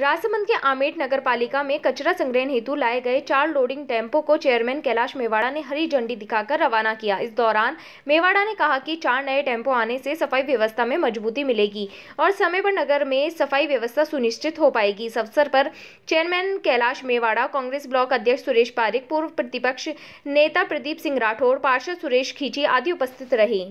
राजसमंद के आमेट नगर पालिका में कचरा संग्रहण हेतु लाए गए चार लोडिंग टेम्पो को चेयरमैन कैलाश मेवाड़ा ने हरी झंडी दिखाकर रवाना किया इस दौरान मेवाड़ा ने कहा कि चार नए टेम्पो आने से सफाई व्यवस्था में मजबूती मिलेगी और समय पर नगर में सफाई व्यवस्था सुनिश्चित हो पाएगी इस अवसर पर चेयरमैन कैलाश मेवाड़ा कांग्रेस ब्लॉक अध्यक्ष सुरेश पारिक पूर्व प्रतिपक्ष नेता प्रदीप सिंह राठौर पार्षद सुरेश खींची आदि उपस्थित रहे